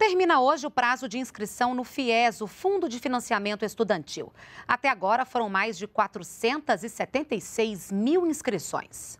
Termina hoje o prazo de inscrição no FIES, o Fundo de Financiamento Estudantil. Até agora foram mais de 476 mil inscrições.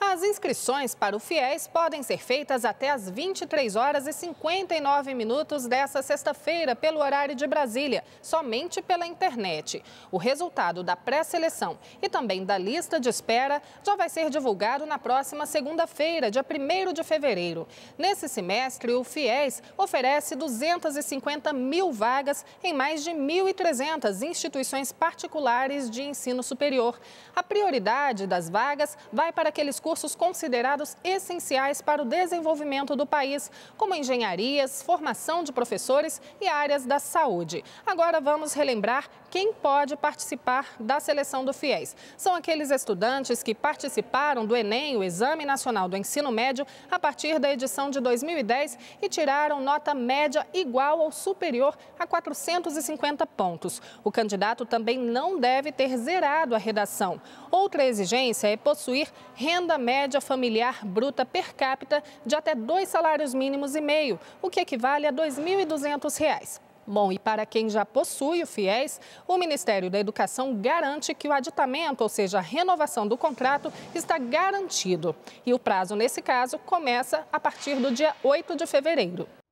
As inscrições para o FIES podem ser feitas até às 23 horas e 59 minutos desta sexta-feira, pelo horário de Brasília, somente pela internet. O resultado da pré-seleção e também da lista de espera já vai ser divulgado na próxima segunda-feira, dia 1 de fevereiro. Nesse semestre, o FIES oferece 250 mil vagas em mais de 1.300 instituições particulares de ensino superior. A prioridade das vagas vai para aqueles aqueles cursos considerados essenciais para o desenvolvimento do país, como engenharias, formação de professores e áreas da saúde. Agora vamos relembrar quem pode participar da seleção do FIES. São aqueles estudantes que participaram do Enem, o Exame Nacional do Ensino Médio, a partir da edição de 2010 e tiraram nota média igual ou superior a 450 pontos. O candidato também não deve ter zerado a redação. Outra exigência é possuir renda renda média familiar bruta per capita de até dois salários mínimos e meio, o que equivale a R$ 2.200. Bom, e para quem já possui o FIES, o Ministério da Educação garante que o aditamento, ou seja, a renovação do contrato, está garantido. E o prazo, nesse caso, começa a partir do dia 8 de fevereiro.